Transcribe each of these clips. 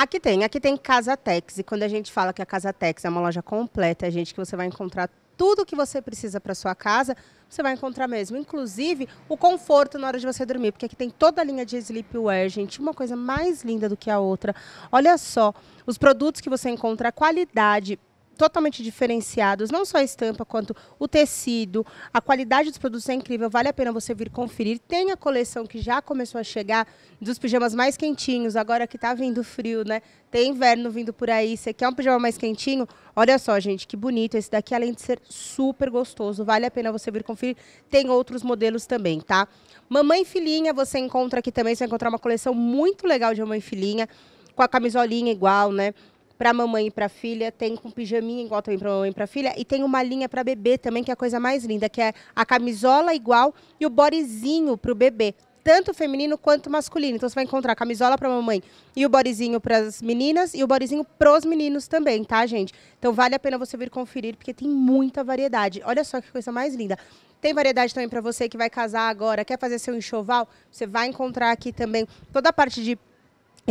Aqui tem, aqui tem Casa Tex. E quando a gente fala que a Casa Tex é uma loja completa, é gente que você vai encontrar tudo que você precisa para sua casa, você vai encontrar mesmo. Inclusive, o conforto na hora de você dormir, porque aqui tem toda a linha de sleepwear, gente. Uma coisa mais linda do que a outra. Olha só, os produtos que você encontra, a qualidade totalmente diferenciados, não só a estampa quanto o tecido, a qualidade dos produtos é incrível, vale a pena você vir conferir. Tem a coleção que já começou a chegar dos pijamas mais quentinhos, agora que está vindo frio, né? Tem inverno vindo por aí, você quer um pijama mais quentinho? Olha só, gente, que bonito esse daqui, além de ser super gostoso, vale a pena você vir conferir. Tem outros modelos também, tá? Mamãe filhinha, você encontra aqui também, você vai encontrar uma coleção muito legal de mamãe filhinha, com a camisolinha igual, né? para mamãe e para filha, tem com pijaminha igual também para mamãe e para filha, e tem uma linha para bebê também, que é a coisa mais linda, que é a camisola igual e o bodezinho para o bebê. Tanto feminino quanto masculino. Então você vai encontrar a camisola para mamãe e o bodezinho para as meninas e o para pros meninos também, tá, gente? Então vale a pena você vir conferir porque tem muita variedade. Olha só que coisa mais linda. Tem variedade também para você que vai casar agora, quer fazer seu enxoval? Você vai encontrar aqui também toda a parte de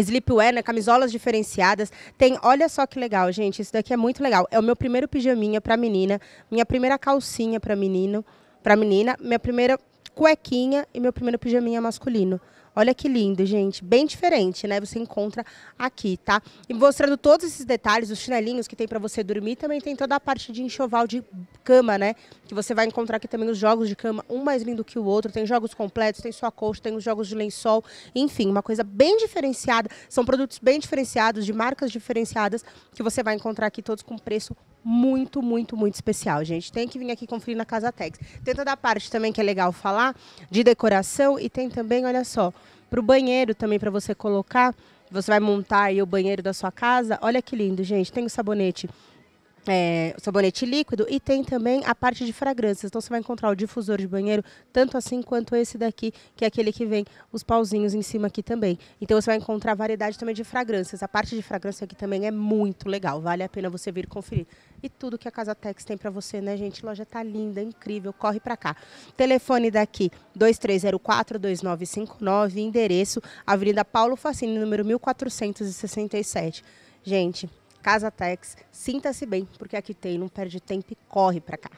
Sleepwear, né? Camisolas diferenciadas. Tem, olha só que legal, gente. Isso daqui é muito legal. É o meu primeiro pijaminha para menina, minha primeira calcinha para menino, para menina, minha primeira cuequinha e meu primeiro pijaminha masculino. Olha que lindo, gente. Bem diferente, né? Você encontra aqui, tá? E mostrando todos esses detalhes, os chinelinhos que tem para você dormir, também tem toda a parte de enxoval de cama, né? Que você vai encontrar aqui também os jogos de cama, um mais lindo que o outro. Tem jogos completos, tem sua colcha, tem os jogos de lençol. Enfim, uma coisa bem diferenciada. São produtos bem diferenciados, de marcas diferenciadas, que você vai encontrar aqui todos com preço muito, muito, muito especial, gente. Tem que vir aqui conferir na Casa Tex. Tem toda a parte também que é legal falar de decoração e tem também, olha só, para o banheiro também para você colocar. Você vai montar aí o banheiro da sua casa. Olha que lindo, gente. Tem o sabonete é, sabonete líquido e tem também a parte de fragrâncias. Então você vai encontrar o difusor de banheiro, tanto assim quanto esse daqui, que é aquele que vem os pauzinhos em cima aqui também. Então você vai encontrar variedade também de fragrâncias. A parte de fragrância aqui também é muito legal, vale a pena você vir conferir. E tudo que a Casa Tex tem para você, né, gente? A loja tá linda, incrível, corre para cá. Telefone daqui 2304 2959, endereço Avenida Paulo Facini, número 1467. Gente, Casa Tex. Sinta-se bem, porque aqui tem, não perde tempo e corre para cá.